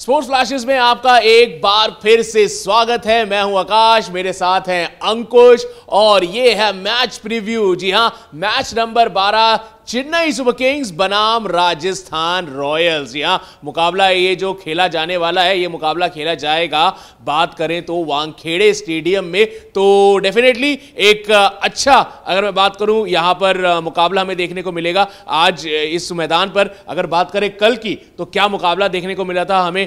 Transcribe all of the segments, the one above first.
sports flashes में आपका एक बार फिर से स्वागत है मैं हूं आकाश मेरे साथ हैं अंकुश और ये है मैच प्रीव्यू जी हां match number 12 Chennai super kings बनाम राजस्थान रॉयल्स यहाँ मुकाबला ये जो खेला जाने वाला है ये मुकाबला खेला जाएगा बात करें तो वांगखेड़े स्टेडियम में तो डेफिनेटली एक अच्छा अगर मैं बात करूं यहाँ पर मुकाबला हमें देखने को मिलेगा आज इस मैदान पर अगर बात करें कल की तो क्या मुकाबला देखने को मिला था हमें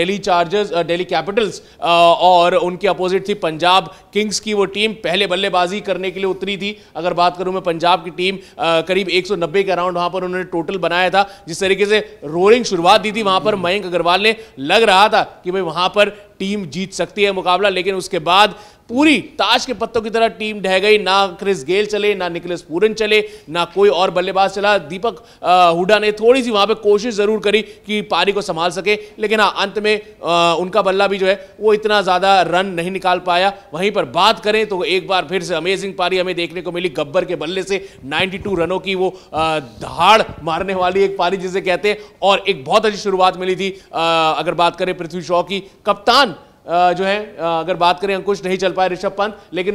डेली चार्जर्स डेली कैपिटल्स और उनकी अपोजिट थी पंजाब किंग्स की वो टीम पहले बल्लेबाजी करने के लिए उतरी थी अगर बात करूं मैं पंजाब की टीम करीब एक 190 के अराउंड वहां पर उन्होंने टोटल बनाया था जिस तरीके से रोलिंग शुरुआत दी थी वहां पर मयंक अग्रवाल ने लग रहा था कि भाई वहां पर टीम जीत सकती है मुकाबला लेकिन उसके बाद पूरी ताश के पत्तों की तरह टीम ढह गई ना क्रिस गेल चले ना निकलस पूरन चले ना कोई और बल्लेबाज चला दीपक हुडा ने थोड़ी सी वहां पे कोशिश जरूर करी कि पारी को संभाल सके लेकिन हाँ अंत में आ, उनका बल्ला भी जो है वो इतना ज़्यादा रन नहीं निकाल पाया वहीं पर बात करें तो एक बार फिर से अमेजिंग पारी हमें देखने को मिली गब्बर के बल्ले से नाइनटी रनों की वो धाड़ मारने वाली एक पारी जिसे कहते हैं और एक बहुत अच्छी शुरुआत मिली थी अगर बात करें पृथ्वी शॉ की कप्तान जो है अगर बात करें अंकुश नहीं चल पाए ऋषभ पंत लेकिन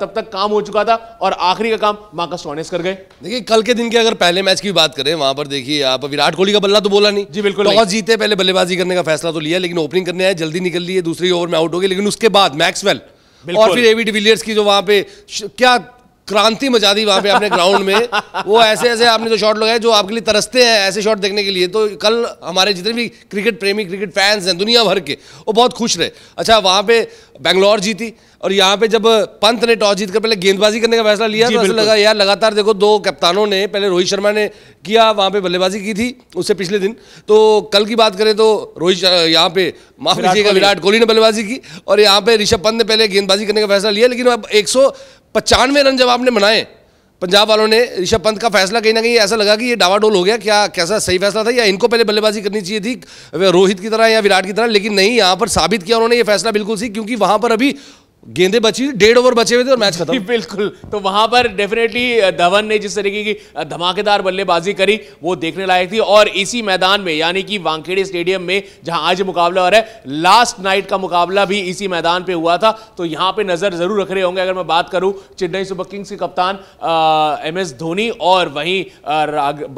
तब तक काम हो चुका था और आखिरी का काम मार्कस टोनेस कर गए देखिए कल के दिन के अगर पहले मैच की बात करें वहां पर देखिए आप विराट कोहली का बल्ला तो बोला नहीं जी बिल्कुल टॉस तो जीते पहले बल्लेबाजी करने का फैसला तो लिया लेकिन ओपनिंग करने आए जल्दी निकल लिए दूसरी ओवर में आउट हो गए लेकिन उसके बाद मैक्सवेल और फिर एवी डिविलियर्स की जो वहां पे क्या क्रांति मचा दी वहाँ पे आपने ग्राउंड में वो ऐसे ऐसे आपने जो शॉट लगाए जो आपके लिए तरसते हैं ऐसे शॉट देखने के लिए तो कल हमारे जितने भी क्रिकेट प्रेमी क्रिकेट फैंस हैं दुनिया भर के वो बहुत खुश रहे अच्छा वहाँ पे बेंगलोर जीती और यहाँ पे जब पंत ने टॉस जीत कर पहले गेंदबाजी करने का फैसला लिया तो लगा यार लगातार देखो दो कप्तानों ने पहले रोहित शर्मा ने किया वहाँ पे बल्लेबाजी की थी उससे पिछले दिन तो कल की बात करें तो रोहित यहाँ पे माफ कीजिएगा विराट कोहली ने बल्लेबाजी की और यहाँ पे ऋषभ पंत ने पहले गेंदबाजी करने का फैसला लिया लेकिन अब एक पचानवे रन जब आपने बनाए पंजाब वालों ने ऋषभ पंत का फैसला कहीं ना कहीं ऐसा लगा कि ये डावाडोल हो गया क्या कैसा सही फैसला था या इनको पहले बल्लेबाजी करनी चाहिए थी रोहित की तरह या विराट की तरह लेकिन नहीं यहाँ पर साबित किया उन्होंने ये फैसला बिल्कुल सही क्योंकि वहाँ पर अभी गेंदे बची डेढ़ ओवर बचे हुए थे और मैच खत्म बिल्कुल तो वहां पर डेफिनेटली धवन ने जिस तरीके की धमाकेदार बल्लेबाजी करी वो देखने लायक थी और इसी मैदान में यानी कि वांखेड़े स्टेडियम में जहां आज मुकाबला हो रहा है लास्ट नाइट का मुकाबला भी इसी मैदान पे हुआ था तो यहां पे नजर जरूर रख रहे होंगे अगर मैं बात करूं चेन्नई सुपर किंग्स के कप्तान एम एस धोनी और वहीं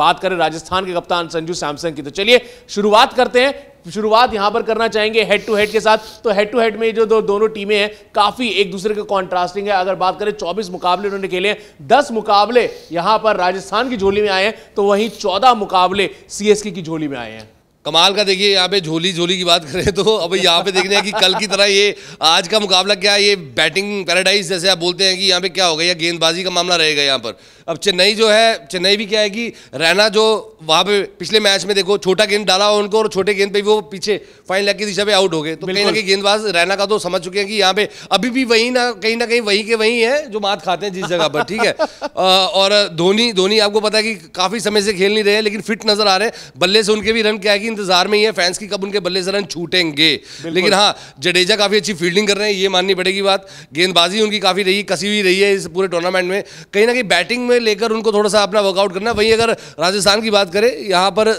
बात करें राजस्थान के कप्तान संजू सैमसन की तो चलिए शुरुआत करते हैं शुरुआत यहां पर करना चाहेंगे हेड टू हेड के साथ तो हेड टू हेड में जो दो, दोनों टीमें हैं काफी एक दूसरे के कॉन्ट्रास्टिंग है अगर बात करें 24 मुकाबले उन्होंने खेले दस मुकाबले यहां पर राजस्थान की झोली में आए हैं तो वहीं चौदह मुकाबले सीएसके की झोली में आए हैं कमाल का देखिए यहाँ पे झोली झोली की बात करें तो अब यहाँ पे देखने हैं कि कल की तरह ये आज का मुकाबला क्या है ये बैटिंग पैराडाइज जैसे आप बोलते हैं कि यहाँ पे क्या होगा या गेंदबाजी का मामला रहेगा यहाँ पर अब चेन्नई जो है चेन्नई भी क्या है कि रैना जो वहाँ पे पिछले मैच में देखो छोटा गेंद डाला उनको और छोटे गेंद पे भी वो पीछे फाइन लग की दिशा पे आउट हो गए तो कहीं ना कहीं गेंदबाज रैना का तो समझ चुके हैं कि यहाँ पे अभी भी वही ना कहीं ना कहीं वही के वही है जो मात खाते हैं जिस जगह पर ठीक है और धोनी धोनी आपको पता है कि काफ़ी समय से खेल नहीं रहे लेकिन फिट नजर आ रहे हैं बल्ले से उनके भी रन क्या है कि इंतजार में ही है फैंस की कब उनके बल्ले से रन छूटेंगे लेकिन हाँ जडेजा काफ़ी अच्छी फील्डिंग कर रहे हैं ये माननी पड़ेगी बात गेंदबाजी उनकी काफ़ी रही कसी हुई रही है इस पूरे टूर्नामेंट में कहीं ना कहीं बैटिंग में लेकर उनको थोड़ा सा अपना वर्कआउट करना वहीं अगर राजस्थान की बात करें यहाँ पर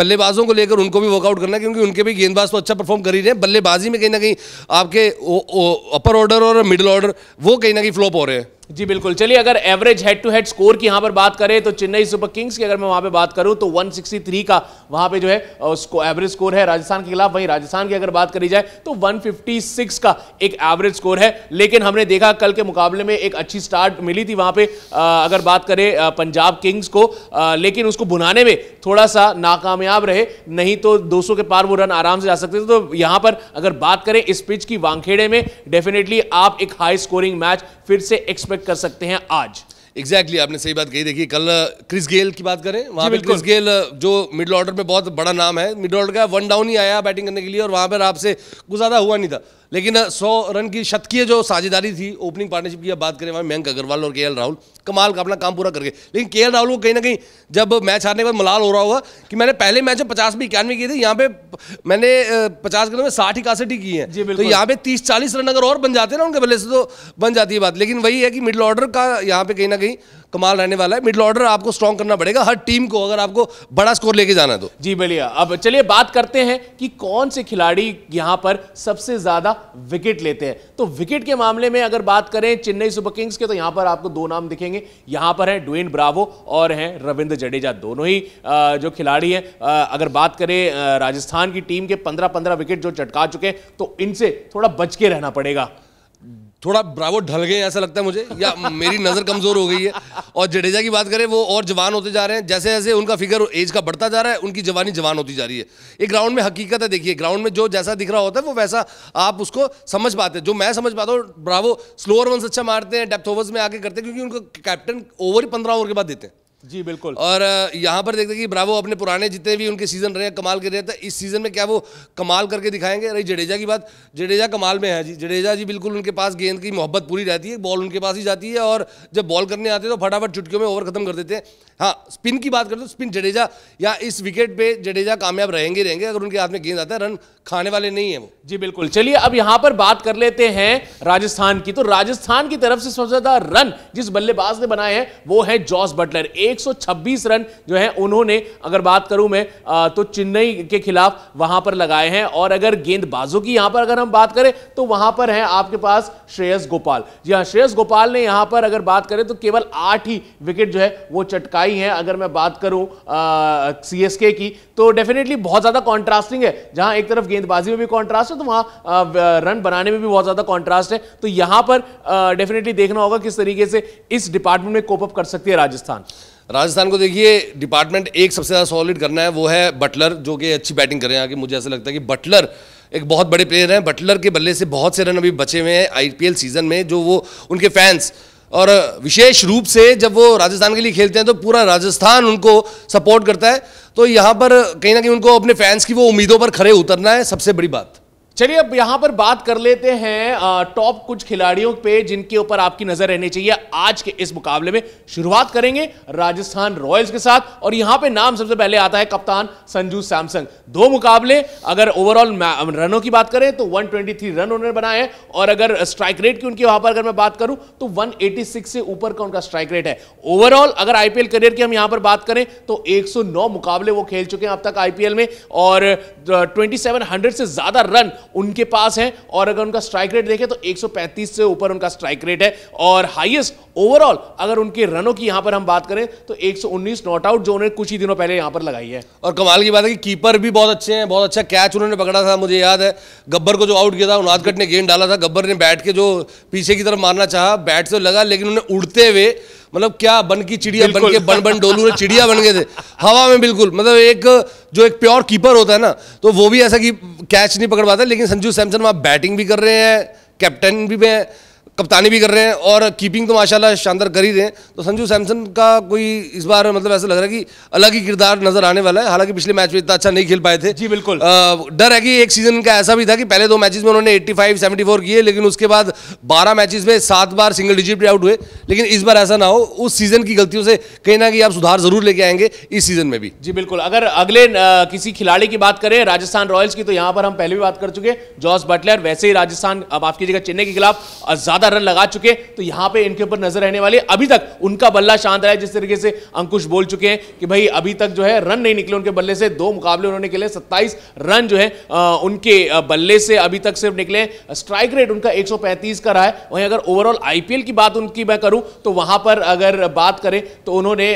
बल्लेबाजों को लेकर उनको भी वर्कआउट करना क्योंकि उनके भी गेंदबाज तो अच्छा परफॉर्म कर ही रहे हैं बल्लेबाजी में कहीं ना कहीं आपके अपर ऑर्डर और मिडिल ऑर्डर वो कहीं ना कहीं फ्लॉप हो रहे हैं जी बिल्कुल चलिए अगर average head to head score की यहाँ पर बात करें तो चेन्नई सुपर किंग्स की अगर मैं वहाँ पे बात करूँ तो 163 का वहाँ पे जो है उसको एवरेज स्कोर है राजस्थान के खिलाफ वहीं राजस्थान की अगर बात करी जाए तो 156 का एक एवरेज स्कोर है लेकिन हमने देखा कल के मुकाबले में एक अच्छी स्टार्ट मिली थी वहाँ पर अगर बात करें पंजाब किंग्स को लेकिन उसको भुनाने में थोड़ा सा नाकामयाब रहे नहीं तो दो के पार वो रन आराम से जा सकते थे तो यहाँ पर अगर बात करें इस पिच की वांखेड़े में डेफिनेटली आप एक हाई स्कोरिंग मैच फिर से एक्सपेक्ट एक्सपेक्ट कर सकते हैं आज एग्जैक्टली exactly, आपने सही बात कही देखिए कल क्रिस गेल की बात करें वहाँ पे क्रिस गेल जो मिडिल ऑर्डर में बहुत बड़ा नाम है मिडिल ऑर्डर का वन डाउन ही आया बैटिंग करने के लिए और वहाँ पर आपसे कुछ ज़्यादा हुआ नहीं था लेकिन सौ रन की शतकीय जो साझेदारी थी ओपनिंग पार्टनरशिप की बात करें वहाँ मयंक अग्रवाल और के राहुल कमाल का अपना काम पूरा करके लेकिन के राहुल को कहीं ना कहीं जब मैच हारने के बाद मलाल हो रहा होगा कि मैंने पहले मैच में पचास में इक्यानवे किए थे यहाँ पे मैंने पचास के में साठ इकासठ ही किए हैं तो यहाँ पे तीस चालीस रन अगर और बन जाते ना उनके बल्ले से तो बन जाती है बात लेकिन वही है कि मिडिल ऑर्डर का यहाँ पे कहीं ना कहीं कमाल रहने वाला है मिडल ऑर्डर आपको स्ट्रॉन्ग करना पड़ेगा हर टीम को अगर आपको बड़ा स्कोर लेके जाना है तो जी बढ़िया अब चलिए बात करते हैं कि कौन से खिलाड़ी यहाँ पर सबसे ज्यादा विकेट लेते हैं तो विकेट के मामले में अगर बात करें चेन्नई सुपर किंग्स के तो यहाँ पर आपको दो नाम दिखेंगे यहाँ पर है ड्वेन ब्रावो और हैं रविंद्र जडेजा दोनों ही जो खिलाड़ी हैं अगर बात करें राजस्थान की टीम के पंद्रह पंद्रह विकेट जो चटका चुके हैं तो इनसे थोड़ा बच के रहना पड़ेगा थोड़ा ब्रावो ढल गए ऐसा लगता है मुझे या मेरी नज़र कमज़ोर हो गई है और जडेजा की बात करें वो और जवान होते जा रहे हैं जैसे जैसे उनका फिगर एज का बढ़ता जा रहा है उनकी जवानी जवान होती जा रही है एक ग्राउंड में हकीकत है देखिए ग्राउंड में जो जैसा दिख रहा होता है वो वैसा आप उसको समझ पाते हैं जो मैं समझ पाता हूँ ब्रावो स्लोअर वंस अच्छा मारते हैं डेप्थ ओवर्स में आके करते हैं क्योंकि उनको कैप्टन ओवर ही पंद्रह ओवर के बाद देते हैं जी बिल्कुल और यहाँ पर देखते हैं कि ब्रावो अपने पुराने जितने भी उनके सीजन रहे कमाल के रहे थे तो इस सीजन में क्या वो कमाल करके दिखाएंगे रही जडेजा की बात जडेजा कमाल में है जी जडेजा जी बिल्कुल उनके पास गेंद की मोहब्बत पूरी रहती है बॉल उनके पास ही जाती है और जब बॉल करने आते हैं तो फटाफट चुटकियों में ओवर खत्म कर देते हैं हाँ स्पिन की बात करते तो स्पिन जडेजा या इस विकेट पर जडेजा कामयाब रहेंगे रहेंगे अगर उनके हाथ में गेंद आता है रन खाने वाले नहीं है वो जी बिल्कुल चलिए अब यहाँ पर बात कर लेते हैं राजस्थान की तो राजस्थान की तरफ से सबसे ज्यादा रन जिस बल्लेबाज ने बनाए हैं वो है जॉस बटलर 126 रन जो है उन्होंने अगर बात करूं मैं तो चेन्नई के खिलाफ वहां पर लगाए हैं और अगर गेंदबाजों की यहां पर अगर हम बात करें तो वहां पर है आपके पास श्रेयस गोपाल जी हाँ श्रेयस गोपाल ने यहां पर अगर बात करें तो केवल आठ ही विकेट जो है वो चटकाई है अगर मैं बात करूं सीएसके की तो डेफिनेटली बहुत ज्यादा कॉन्ट्रास्टिंग है जहां एक तरफ गेंदबाजी में भी कॉन्ट्रास्ट है तो वहां रन बनाने में भी बहुत ज्यादा कॉन्ट्रास्ट है तो यहां पर डेफिनेटली देखना होगा किस तरीके से इस डिपार्टमेंट में कोपअप कर सकती है राजस्थान राजस्थान को देखिए डिपार्टमेंट एक सबसे ज़्यादा सॉलिड करना है वो है बटलर जो कि अच्छी बैटिंग कर रहे हैं आगे मुझे ऐसा लगता है कि बटलर एक बहुत बड़े प्लेयर हैं बटलर के बल्ले से बहुत से रन अभी बचे हुए हैं आईपीएल सीज़न में जो वो उनके फैंस और विशेष रूप से जब वो राजस्थान के लिए खेलते हैं तो पूरा राजस्थान उनको सपोर्ट करता है तो यहाँ पर कहीं ना कहीं उनको अपने फैंस की वो उम्मीदों पर खड़े उतरना है सबसे बड़ी बात चलिए अब यहां पर बात कर लेते हैं टॉप कुछ खिलाड़ियों पे जिनके ऊपर आपकी नजर रहनी चाहिए आज के इस मुकाबले में शुरुआत करेंगे राजस्थान रॉयल्स के साथ और यहां पे नाम सबसे पहले आता है कप्तान संजू सैमसंग दो मुकाबले अगर ओवरऑल रनों की बात करें तो 123 रन उन्होंने बनाए हैं और अगर स्ट्राइक रेट की उनकी वहां पर अगर मैं बात करूं तो वन से ऊपर का उनका स्ट्राइक रेट है ओवरऑल अगर आईपीएल करियर की हम यहां पर बात करें तो एक मुकाबले वो खेल चुके हैं अब तक आईपीएल में और ट्वेंटी से ज्यादा रन उनके पास है और अगर उनका स्ट्राइक रेट देखें तो 135 से ऊपर उनका स्ट्राइक रेट है और हाईएस्ट ओवरऑल अगर उनके रनों की यहां पर हम बात करें तो 119 नॉट आउट जो उन्होंने कुछ ही दिनों पहले यहां पर लगाई है और कमाल की बात है कि कीपर भी बहुत अच्छे हैं बहुत अच्छा कैच उन्होंने पकड़ा था मुझे याद है गब्बर को जो आउट किया था उनादगढ़ ने गेंद डाला था गब्बर ने बैट के जो पीछे की तरफ मारना चाह बैट से लगा लेकिन उन्हें उड़ते हुए मतलब क्या बन की चिड़िया बन के बन बन डोलू ने चिड़िया बन गए थे हवा में बिल्कुल मतलब एक जो एक प्योर कीपर होता है ना तो वो भी ऐसा कि कैच नहीं पकड़ पाता लेकिन संजू सैमसन वहाँ बैटिंग भी कर रहे हैं कैप्टन भी हैं कप्तानी भी कर रहे हैं और कीपिंग तो माशाल्लाह शानदार कर ही रहे हैं तो संजू सैमसन का कोई इस बार मतलब ऐसा लग रहा है कि अलग ही किरदार नजर आने वाला है हालांकि पिछले मैच में इतना अच्छा नहीं खेल पाए थे जी बिल्कुल डर है कि एक सीजन का ऐसा भी था कि पहले दो मैचेस में उन्होंने 85 74 किए लेकिन उसके बाद बारह मैचेज में सात बार सिंगल डिजिट आउट हुए लेकिन इस बार ऐसा ना हो उस सीजन की गलतियों से कहीं ना कहीं आप सुधार जरूर लेके आएंगे इस सीजन में भी जी बिल्कुल अगर अगले किसी खिलाड़ी की बात करें राजस्थान रॉयल्स की तो यहाँ पर हम पहले भी बात कर चुके जॉस बटलर वैसे ही राजस्थान अब आपकी जगह चेन्नई के खिलाफ ज्यादा लगातार रन लगा चुके हैं तो यहां पे इनके ऊपर नजर रहने वाली अभी तक उनका बल्ला शांत रहा है जिस तरीके से अंकुश बोल चुके हैं कि भाई अभी तक जो है रन नहीं निकले उनके बल्ले से दो मुकाबले उन्होंने खेले सत्ताईस रन जो है आ, उनके बल्ले से अभी तक सिर्फ निकले स्ट्राइक रेट उनका एक का रहा है वहीं अगर ओवरऑल आईपीएल की बात उनकी मैं करूं तो वहां पर अगर बात करें तो उन्होंने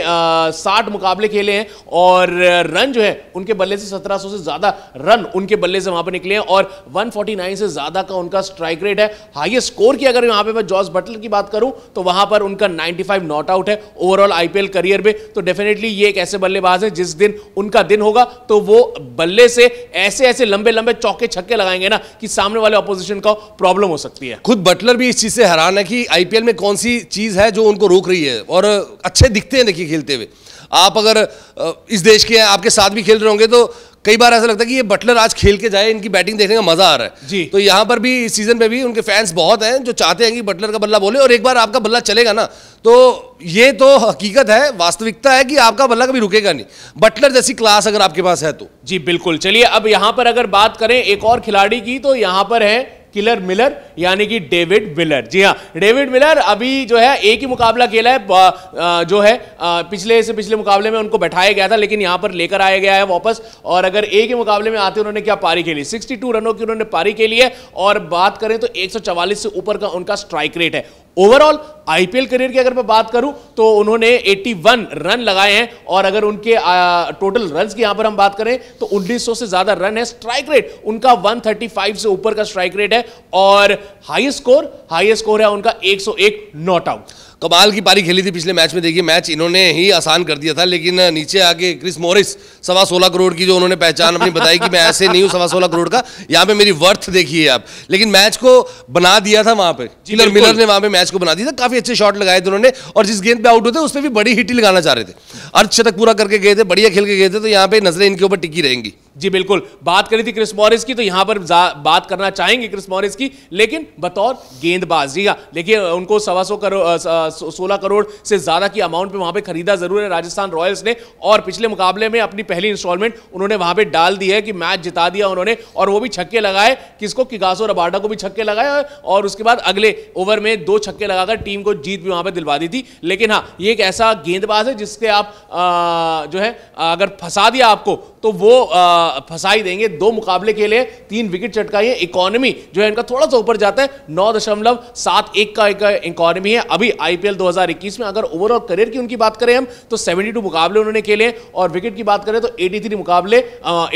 साठ मुकाबले खेले हैं और रन जो है उनके बल्ले से सत्रह से ज्यादा रन उनके बल्ले से वहां पर निकले हैं और वन से ज्यादा का उनका स्ट्राइक रेट है हाईएस्ट स्कोर की अगर यहां यहां पे मैं जॉस बटलर की बात करूं तो वहां पर उनका 95 फाइव नॉट आउट है ओवरऑल आईपीएल करियर में तो डेफिनेटली ये एक ऐसे बल्लेबाज है जिस दिन उनका दिन होगा तो वो बल्ले से ऐसे ऐसे लंबे लंबे चौके छक्के लगाएंगे ना कि सामने वाले ऑपोजिशन का प्रॉब्लम हो सकती है खुद बटलर भी इस चीज से हैरान है कि आईपीएल में कौन सी चीज है जो उनको रोक रही है और अच्छे दिखते हैं देखिए खेलते हुए आप अगर इस देश के आपके साथ भी खेल रहे होंगे तो कई बार ऐसा लगता है कि ये बटलर आज खेल के जाए इनकी बैटिंग देखने का मजा आ रहा है जी तो यहाँ पर भी इस सीजन में भी उनके फैंस बहुत हैं जो चाहते हैं कि बटलर का बल्ला बोले और एक बार आपका बल्ला चलेगा ना तो ये तो हकीकत है वास्तविकता है कि आपका बल्ला कभी रुकेगा नहीं बटलर जैसी क्लास अगर आपके पास है तो जी बिल्कुल चलिए अब यहाँ पर अगर बात करें एक और खिलाड़ी की तो यहाँ पर है किलर मिलर यानी कि डेविड मिलर जी हाँ डेविड मिलर अभी जो है एक ही मुकाबला खेला है जो है पिछले से पिछले मुकाबले में उनको बैठाया गया था लेकिन यहां पर लेकर आया गया है वापस और अगर एक ही मुकाबले में आते उन्होंने क्या पारी खेली 62 रनों की उन्होंने पारी खेली है और बात करें तो एक से ऊपर का उनका स्ट्राइक रेट है ओवरऑल आईपीएल करियर की अगर मैं बात करूं तो उन्होंने 81 रन लगाए हैं और अगर उनके आ, टोटल रन की यहां पर हम बात करें तो 1900 से ज्यादा रन है स्ट्राइक रेट उनका 135 से ऊपर का स्ट्राइक रेट है और हाईस्ट स्कोर हाईएस्ट स्कोर है उनका 101 नॉट आउट कमाल की पारी खेली थी पिछले मैच में देखिए मैच इन्होंने ही आसान कर दिया था लेकिन नीचे आके क्रिस मोरिस सवा सोलह करोड़ की जो उन्होंने पहचान अपनी बताई कि मैं ऐसे नहीं हूँ सवा सोलह करोड़ का यहाँ पे मेरी वर्थ देखिए आप लेकिन मैच को बना दिया था वहाँ पे चिलर मिलर ने वहाँ पे मैच को बना दिया था काफी अच्छे शॉट लगाए थे उन्होंने और जिस गेंद पे आउट होते उस पर भी बड़ी हिट लगाना चाह रहे थे शतक पूरा करके गए थे बढ़िया खेल के गए थे तो यहाँ पे नजरें इनके ऊपर टिकी रहेंगी जी बिल्कुल बात करी थी क्रिस मॉरिस की तो यहाँ पर बात करना चाहेंगे क्रिस मॉरिस की लेकिन बतौर गेंदबाज जी हाँ देखिए उनको सवा सौ करोड़ सोलह करोड़ से ज़्यादा की अमाउंट पे वहाँ पे खरीदा ज़रूर है राजस्थान रॉयल्स ने और पिछले मुकाबले में अपनी पहली इंस्टॉलमेंट उन्होंने वहाँ पर डाल दी है कि मैच जिता दिया उन्होंने और वो भी छक्के लगाए किसको किगासो रबाडा को भी छक्के लगाए और उसके बाद अगले ओवर में दो छक्के लगाकर टीम को जीत भी वहाँ पर दिलवा दी थी लेकिन हाँ ये एक ऐसा गेंदबाज है जिसके आप जो है अगर फंसा दिया आपको तो वो फंसाई देंगे दो मुकाबले के लिए तीन विकेट चटकाई है इकोनॉमी जो है इनका थोड़ा सा ऊपर जाता है नौ दशमलव सात एक का एक इकोनॉमी है अभी आईपीएल 2021 में अगर ओवरऑल करियर की उनकी बात करें हम तो 72 मुकाबले उन्होंने खेले और विकेट की बात करें तो 83 मुकाबले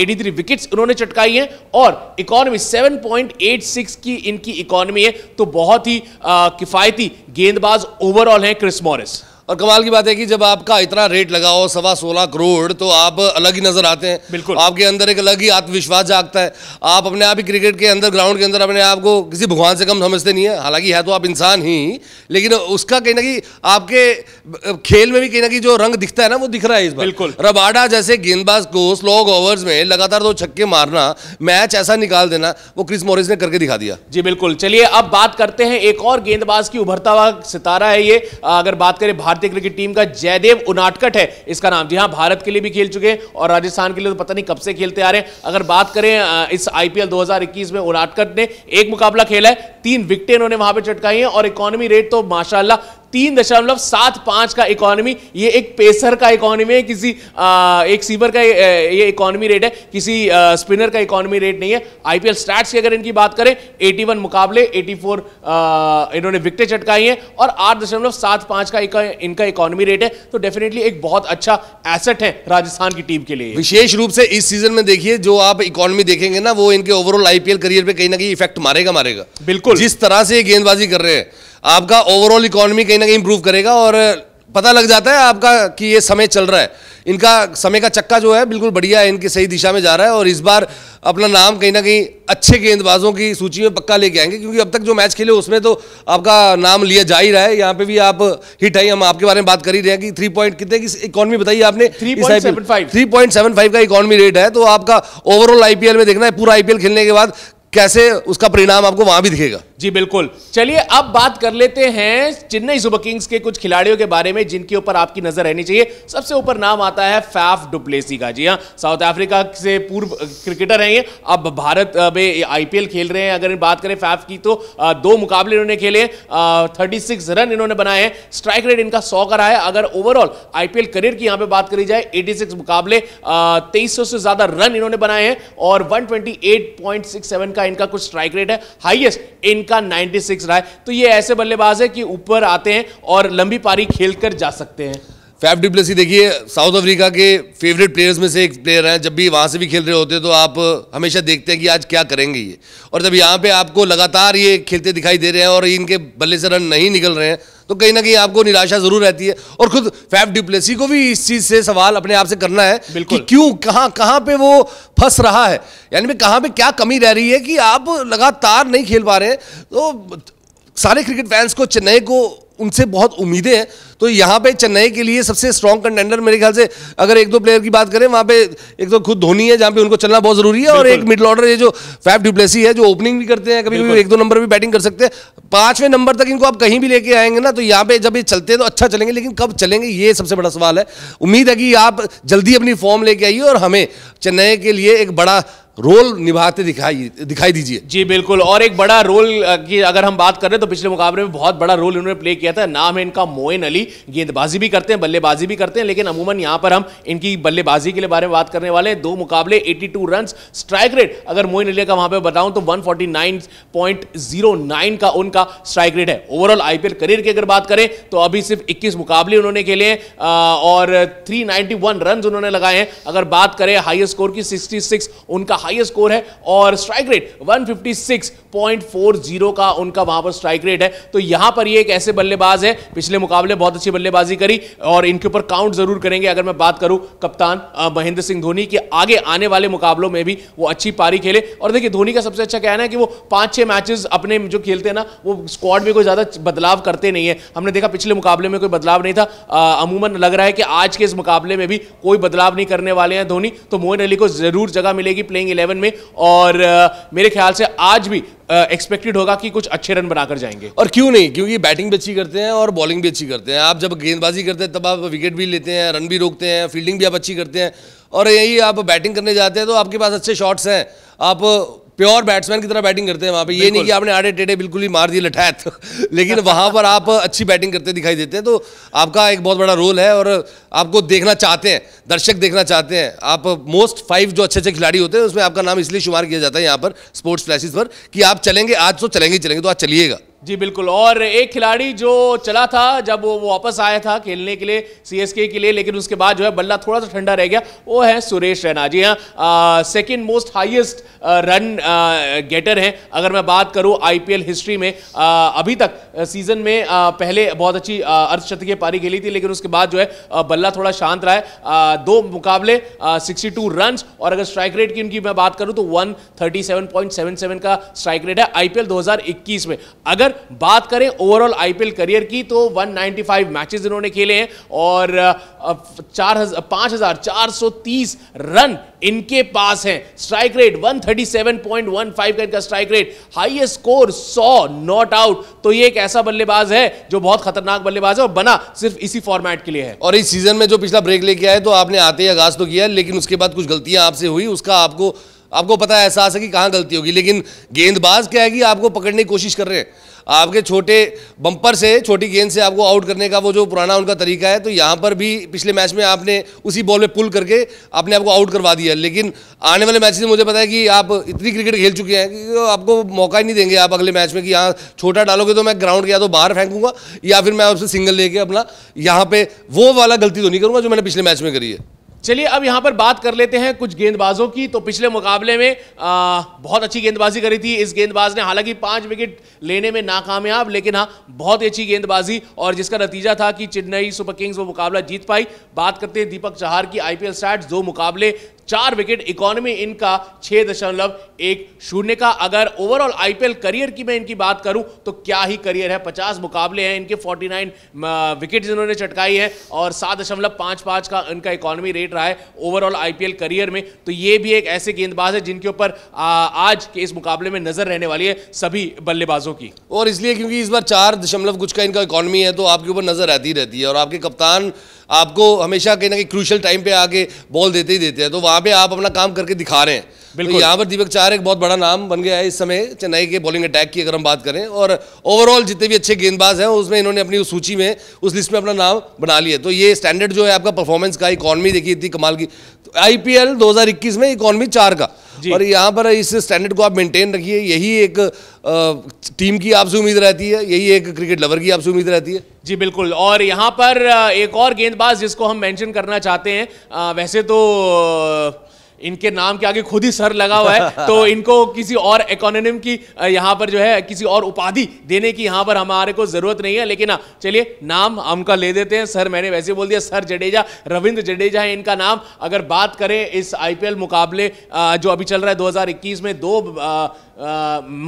एटी थ्री विकेट्स उन्होंने चटकाई हैं और इकोनॉमी सेवन की इनकी इकोनॉमी है तो बहुत ही किफ़ायती गेंदबाज ओवरऑल है क्रिस मॉरिस और कमाल की बात है कि जब आपका इतना रेट लगाओ सवा सोलह करोड़ तो आप अलग ही नजर आते हैं बिल्कुल आपके अंदर एक अलग ही आत्मविश्वास जागता है आप अपने आप ही क्रिकेट के अंदर ग्राउंड के अंदर अपने आप को किसी भगवान से कम समझते नहीं है हालांकि है तो आप इंसान ही लेकिन उसका कहीं ना कहीं आपके खेल में भी कहीं ना कहीं जो रंग दिखता है ना वो दिख रहा है इस बार बिल्कुल रबाडा जैसे गेंदबाज को स्लॉग ओवर्स में लगातार दो छक्के मारना मैच ऐसा निकाल देना वो क्रिस मोरिस ने करके दिखा दिया जी बिल्कुल चलिए अब बात करते हैं एक और गेंदबाज की उभरता हुआ सितारा है ये अगर बात करें भारत भारतीय क्रिकेट टीम का जयदेव उनाटकट है इसका नाम जी हाँ भारत के लिए भी खेल चुके हैं और राजस्थान के लिए तो पता नहीं कब से खेलते आ रहे हैं अगर बात करें इस आईपीएल 2021 में उनाटकट ने एक मुकाबला खेला है तीन विकटें इन्होंने वहां पर चटकाई है और इकोनॉमी रेट तो माशाला तीन दशमलव सात पांच का इकोनॉमी ये एक पेसर का इकोनॉमी है किसी आ, एक सीवर का ये इकोनॉमी रेट है किसी आ, स्पिनर का इकोनॉमी रेट नहीं है आईपीएल स्टैट्स की अगर इनकी बात करें 81 मुकाबले एटी आ, इन्होंने विकटें चटकाई हैं और आठ दशमलव सात पांच का इका, इनका इकोनॉमी रेट है तो डेफिनेटली एक बहुत अच्छा एसेट है राजस्थान की टीम के लिए विशेष रूप से इस सीजन में देखिए जो आप इकोनॉमी देखेंगे ना वो इनके ओवरऑल आईपीएल करियर पर कहीं ना कहीं इफेक्ट मारेगा मारेगा बिल्कुल जिस तरह से ये गेंदबाजी कर रहे हैं आपका ओवरऑल इकोनॉमी कहीं ना कहीं इंप्रूव करेगा और पता लग जाता है आपका कि ये समय चल रहा है इनका समय का चक्का जो है बिल्कुल बढ़िया है इनकी सही दिशा में जा रहा है और इस बार अपना नाम कहीं ना कहीं अच्छे गेंदबाजों की सूची में पक्का लेके आएंगे क्योंकि अब तक जो मैच खेले उसमें तो आपका नाम लिया जा ही रहा है यहाँ पे भी आप हिट आई हम आपके बारे में बात कर ही रहे हैं कि थ्री पॉइंट कितने की इकोनॉमी बताइए आपने थ्री पॉइंट सेवन फाइव का इकोनॉमी रेट है तो आपका ओवरऑल आईपीएल में देखना है पूरा आईपीएल खेलने के बाद कैसे उसका परिणाम आपको वहां भी दिखेगा जी बिल्कुल चलिए अब बात कर लेते हैं चेन्नई सुपर किंग्स के कुछ खिलाड़ियों के बारे में जिनके ऊपर आपकी नजर रहनी चाहिए सबसे ऊपर नाम आता है फैफ डुप्लेसी का जी हाँ साउथ अफ्रीका से पूर्व क्रिकेटर हैं ये अब भारत में आईपीएल खेल रहे हैं अगर बात करें फैफ की तो दो मुकाबले इन्होंने खेले थर्टी सिक्स रन इन्होंने बनाए हैं स्ट्राइक रेट इनका सौ का रहा है अगर ओवरऑल आईपीएल करियर की यहाँ पर बात करी जाए 86 मुकाबले तेईस से ज्यादा रन इन्होंने बनाए हैं और वन का इनका कुछ स्ट्राइक रेट है हाइएस्ट इन इनका 96 सिक्स रहा है तो ये ऐसे बल्लेबाज है कि ऊपर आते हैं और लंबी पारी खेल कर जा सकते हैं फैफ डिप्लेसी देखिए साउथ अफ्रीका के फेवरेट प्लेयर्स में से एक प्लेयर है जब भी वहाँ से भी खेल रहे होते हैं तो आप हमेशा देखते हैं कि आज क्या करेंगे ये और जब यहाँ पे आपको लगातार ये खेलते दिखाई दे रहे हैं और इनके बल्ले से रन नहीं निकल रहे हैं तो कहीं ना कहीं आपको निराशा जरूर रहती है और खुद फैफ डिप्लेसी को भी इस चीज से सवाल अपने आप से करना है कि क्यों कहां कहां पे वो फंस रहा है यानी में पे क्या कमी रह रही है कि आप लगातार नहीं खेल पा रहे हैं तो सारे क्रिकेट फैंस को चेन्नई को उनसे बहुत उम्मीदें हैं तो यहाँ पे चेन्नई के लिए सबसे स्ट्रॉन्ग कंटेंडर मेरे ख्याल से अगर एक दो प्लेयर की बात करें वहाँ पे एक तो खुद धोनी है जहाँ पे उनको चलना बहुत जरूरी है और एक मिडल ऑर्डर ये जो फैफ डिप्लेसी है जो ओपनिंग भी करते हैं कभी कभी एक दो नंबर भी बैटिंग कर सकते हैं पांचवें नंबर तक इनको आप कहीं भी लेके आएंगे ना तो यहाँ पे जब ये चलते हैं तो अच्छा चलेंगे लेकिन कब चलेंगे ये सबसे बड़ा सवाल है उम्मीद है कि आप जल्दी अपनी फॉर्म लेके आइए और हमें चेन्नई के लिए एक बड़ा रोल निभाते दिखाई दिखाई दीजिए जी बिल्कुल और एक बड़ा रोल की अगर हम बात करें तो पिछले मुकाबले में बहुत बड़ा रोल इन्होंने प्ले किया था नाम है इनका मोइन अली गेंदबाजी भी करते हैं बल्लेबाजी भी करते हैं लेकिन अमूमन यहाँ पर हम इनकी बल्लेबाजी के बारे में बात करने वाले हैं दो मुकाबले 82 रन स्ट्राइक रेट अगर मोइन अली का वहां पर बताऊं तो वन का उनका स्ट्राइक रेट है ओवरऑल आईपीएल करियर की अगर बात करें तो अभी सिर्फ इक्कीस मुकाबले उन्होंने खेले हैं और थ्री रन उन्होंने लगाए हैं अगर बात करें हाइस्ट स्कोर की सिक्सटी उनका हाईएस्ट स्कोर है और स्ट्राइक रेट 156.40 का उनका वहां पर स्ट्राइक रेट है तो यहां पर ये एक ऐसे बल्लेबाज है पिछले मुकाबले बहुत अच्छी बल्लेबाजी करी और इनके ऊपर काउंट जरूर करेंगे अगर मैं बात करूं कप्तान महेंद्र सिंह धोनी के आगे आने वाले मुकाबलों में भी वो अच्छी पारी खेले और देखिए धोनी का सबसे अच्छा कहना है कि वो पांच छह मैचेस अपने जो खेलते हैं ना वो स्क्वाड में कोई ज्यादा बदलाव करते नहीं है हमने देखा पिछले मुकाबले में कोई बदलाव नहीं था अमूमन लग रहा है कि आज के इस मुकाबले में भी कोई बदलाव नहीं करने वाले हैं धोनी तो मोहन अली को जरूर जगह मिलेगी प्लेइंग इलेवन में और मेरे ख्याल से आज भी एक्सपेक्टेड होगा कि कुछ अच्छे रन बनाकर जाएंगे और क्यों नहीं क्योंकि बैटिंग भी अच्छी करते हैं और बॉलिंग भी अच्छी करते हैं आप जब गेंदबाजी करते हैं तब आप विकेट भी लेते हैं रन भी रोकते हैं फील्डिंग भी आप अच्छी करते हैं और यही आप बैटिंग करने जाते हैं तो आपके पास अच्छे शॉट्स हैं आप प्योर बैट्समैन की तरह बैटिंग करते हैं वहाँ पे ये नहीं कि आपने आड़े टेढ़े बिल्कुल ही मार दिए लठैत लेकिन वहाँ पर आप अच्छी बैटिंग करते दिखाई देते हैं तो आपका एक बहुत बड़ा रोल है और आपको देखना चाहते हैं दर्शक देखना चाहते हैं आप मोस्ट फाइव जो अच्छे अच्छे खिलाड़ी होते हैं उसमें आपका नाम इसलिए शुमार किया जाता है यहाँ पर स्पोर्ट्स फ्लैशिस पर कि आप चलेंगे आज तो चलेंगे ही चलेंगे तो आज चलिएगा जी बिल्कुल और एक खिलाड़ी जो चला था जब वो वापस आया था खेलने के लिए सीएसके के लिए लेकिन उसके बाद जो है बल्ला थोड़ा सा ठंडा रह गया वो है सुरेश रैना जी हाँ second most highest run uh, getter हैं अगर मैं बात करूँ आईपीएल हिस्ट्री में आ, अभी तक सीजन में आ, पहले बहुत अच्छी अर्धशतकीय पारी खेली थी लेकिन उसके बाद जो है बल्ला थोड़ा शांत रहा है दो मुकाबले सिक्सटी टू रन और अगर स्ट्राइक रेट की उनकी मैं बात करूँ तो वन का स्ट्राइक रेट है आई पी में अगर बात करें ओवरऑल आईपीएल करियर की तो 195 मैचेस इन्होंने खेले हैं और चार पाँच हजार रन इनके पास हैं strike rate 137.15 thirty seven point one five का इनका स्ट्राइक रेट हाइएस्ट स्कोर सौ नॉट आउट तो ये एक ऐसा बल्लेबाज है जो बहुत खतरनाक बल्लेबाज है और बना सिर्फ इसी फॉर्मेट के लिए है और इस सीजन में जो पिछला ब्रेक लेके आए तो आपने आते ही आगाज तो किया लेकिन उसके बाद कुछ गलतियां आपसे हुई उसका आपको आपको पता है एहसास है कि कहां गलती होगी लेकिन गेंदबाज क्या है कि आपको पकड़ने की कोशिश कर रहे हैं आपके छोटे बम्पर से छोटी गेंद से आपको आउट करने का वो जो पुराना उनका तरीका है तो यहाँ पर भी पिछले मैच में आपने उसी बॉल में पुल करके अपने आपको आउट करवा दिया लेकिन आने वाले मैच में मुझे पता है कि आप इतनी क्रिकेट खेल चुके हैं कि आपको मौका ही नहीं देंगे आप अगले मैच में कि यहाँ छोटा डालोगे तो मैं ग्राउंड या तो बाहर फेंकूंगा या फिर मैं आपसे सिंगल लेके अपना यहाँ पे वो वाला गलती तो नहीं करूँगा जो मैंने पिछले मैच में करी है चलिए अब यहाँ पर बात कर लेते हैं कुछ गेंदबाजों की तो पिछले मुकाबले में आ, बहुत अच्छी गेंदबाजी करी थी इस गेंदबाज ने हालांकि पाँच विकेट लेने में नाकामयाब लेकिन हाँ बहुत अच्छी गेंदबाजी और जिसका नतीजा था कि चेन्नई सुपर किंग्स वो मुकाबला जीत पाई बात करते हैं दीपक चहार की आईपीएल स्टार्ट दो मुकाबले चार विकेट इकोनॉमी इनका छः दशमलव एक शून्य का अगर ओवरऑल आईपीएल करियर की मैं इनकी बात करूं तो क्या ही करियर है पचास मुकाबले हैं इनके फोर्टी नाइन विकेट इन्होंने चटकाई है और सात दशमलव पाँच पाँच का इनका इकोनॉमी रेट रहा है ओवरऑल आईपीएल करियर में तो ये भी एक ऐसे गेंदबाज है जिनके ऊपर आज के इस मुकाबले में नजर रहने वाली है सभी बल्लेबाजों की और इसलिए क्योंकि इस बार चार दशमलव कुछ का इनका इकॉनमी है तो आपके ऊपर नजर आती रहती है और आपके कप्तान आपको हमेशा कहीं ना कहीं क्रूशल टाइम पे आके बॉल देते ही देते हैं तो वहाँ पे आप अपना काम करके दिखा रहे हैं तो बिल्कुल यहाँ पर दीपक चार एक बहुत बड़ा नाम बन गया है इस समय चेन्नई के बॉलिंग अटैक की अगर हम बात करें और ओवरऑल जितने भी अच्छे गेंदबाज हैं उसमें इन्होंने अपनी उस सूची में उस लिस्ट में अपना नाम बना लिया तो ये स्टैंडर्ड जो है आपका परफॉर्मेंस का इकॉनमी देखिए इतनी कमाल की आईपीएल तो पी में इकॉनमी चार का और यहाँ पर इस स्टैंडर्ड को आप मेंटेन रखिए यही एक टीम की आपसे उम्मीद रहती है यही एक क्रिकेट लवर की आपसे उम्मीद रहती है जी बिल्कुल और यहाँ पर एक और गेंदबाज जिसको हम मेंशन करना चाहते हैं वैसे तो इनके नाम के आगे खुद ही सर लगा हुआ है तो इनको किसी और इकोनोनिम की यहाँ पर जो है किसी और उपाधि देने की यहाँ पर हमारे को जरूरत नहीं है लेकिन चलिए नाम हम का ले देते हैं सर मैंने वैसे बोल दिया सर जडेजा रविंद्र जडेजा है इनका नाम अगर बात करें इस आईपीएल मुकाबले जो अभी चल रहा है 2021 में दो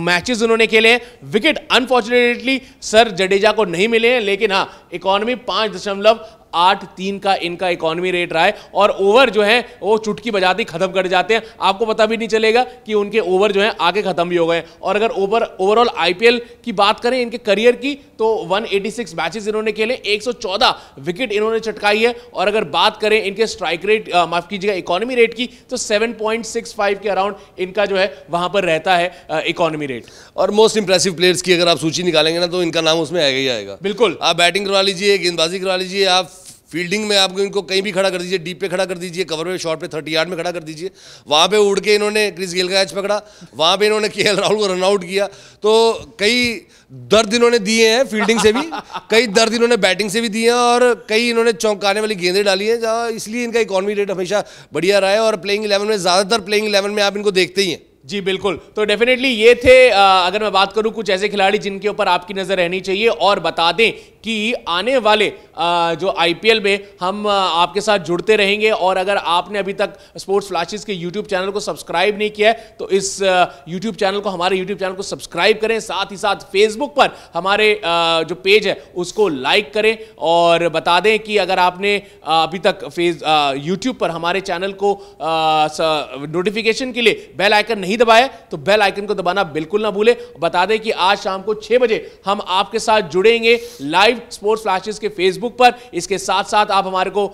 मैचेस उन्होंने खेले हैं विकेट अनफॉर्चुनेटली सर जडेजा को नहीं मिले हैं लेकिन हाँ इकोनॉमी पाँच दशमलव आठ तीन का इनका इकोनॉमी रेट रहा है और ओवर जो है वो चुटकी बजाते खत्म कर जाते हैं आपको पता भी नहीं चलेगा कि उनके ओवर जो है आगे खत्म भी हो गए और अगर ओवर ओवरऑल आईपीएल की बात करें इनके करियर की तो 186 मैचेस इन्होंने खेले 114 विकेट इन्होंने चटकाई है और अगर बात करें इनके स्ट्राइक रेट माफ कीजिएगा इकोनॉमी रेट की तो 7.65 के अराउंड इनका जो है वहां पर रहता है इकोनॉमी रेट और मोस्ट इंप्रेसिव प्लेयर्स की अगर आप सूची निकालेंगे ना तो इनका नाम उसमें आएगा ही आएगा बिल्कुल आप बैटिंग करवा लीजिए गेंदबाजी करवा लीजिए आप फील्डिंग में आपको इनको कहीं भी खड़ा कर दीजिए डीप पे खड़ा कर दीजिए कवर में शॉर्ट पे थर्टी यार्ड में खड़ा कर दीजिए वहाँ पे उड़ के इन्होंने क्रिस गेल का कैच पकड़ा वहाँ पे इन्होंने के राहुल को रनआउट किया तो कई दर्द इन्होंने दिए हैं फील्डिंग से भी कई दर्द इन्होंने बैटिंग से भी दिए हैं और कई इन्होंने चौंकाने वाली गेंदें डाली हैं जहाँ इसलिए इनका इकॉनमी रेट हमेशा बढ़िया रहा है और प्लेइंग इलेवन में ज़्यादातर प्लेइंग इलेवन में आप इनको देखते ही हैं जी बिल्कुल तो डेफिनेटली ये थे आ, अगर मैं बात करूं कुछ ऐसे खिलाड़ी जिनके ऊपर आपकी नज़र रहनी चाहिए और बता दें कि आने वाले जो आईपीएल में हम आपके साथ जुड़ते रहेंगे और अगर आपने अभी तक स्पोर्ट्स फ्लाशिज के यूट्यूब चैनल को सब्सक्राइब नहीं किया है तो इस यूट्यूब चैनल को हमारे यूट्यूब चैनल को सब्सक्राइब करें साथ ही साथ फेसबुक पर हमारे जो पेज है उसको लाइक करें और बता दें कि अगर आपने अभी तक फेस यूट्यूब पर हमारे चैनल को नोटिफिकेशन के लिए बेल आइकन नहीं दबाया तो बेल आइकन को दबाना बिल्कुल ना भूलें बता दें कि आज शाम को छः बजे हम आपके साथ जुड़ेंगे लाइव लाइव स्पोर्ट्स फ्लैशेस के फेसबुक पर इसके साथ साथ आप हमारे को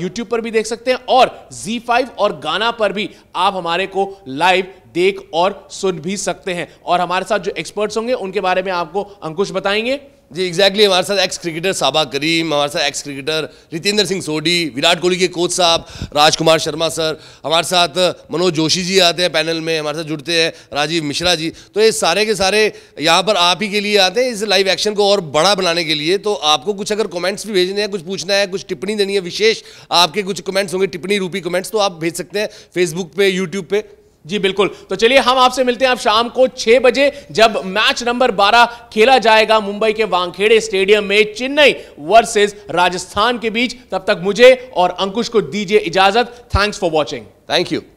यूट्यूब पर भी देख सकते हैं और जी और गाना पर भी आप हमारे को लाइव देख और सुन भी सकते हैं और हमारे साथ जो एक्सपर्ट्स होंगे उनके बारे में आपको अंकुश बताएंगे जी एग्जैक्टली हमारे साथ एक्स क्रिकेटर साबा करीम हमारे साथ एक्स क्रिकेटर रितेंद्र सिंह सोडी विराट कोहली के कोच साहब राजकुमार शर्मा सर हमारे साथ मनोज जोशी जी आते हैं पैनल में हमारे साथ जुड़ते हैं राजीव मिश्रा जी तो ये सारे के सारे यहाँ पर आप ही के लिए आते हैं इस लाइव एक्शन को और बड़ा बनाने के लिए तो आपको कुछ अगर कमेंट्स भी भेजने हैं कुछ पूछना है कुछ टिप्पणी देनी है विशेष आपके कुछ कमेंट्स होंगे टिप्पणी रूपी कमेंट्स तो आप भेज सकते हैं फेसबुक पे यूट्यूब पे जी बिल्कुल तो चलिए हम आपसे मिलते हैं आप शाम को छह बजे जब मैच नंबर बारह खेला जाएगा मुंबई के वांखेड़े स्टेडियम में चेन्नई वर्सेस राजस्थान के बीच तब तक मुझे और अंकुश को दीजिए इजाजत thanks for watching thank you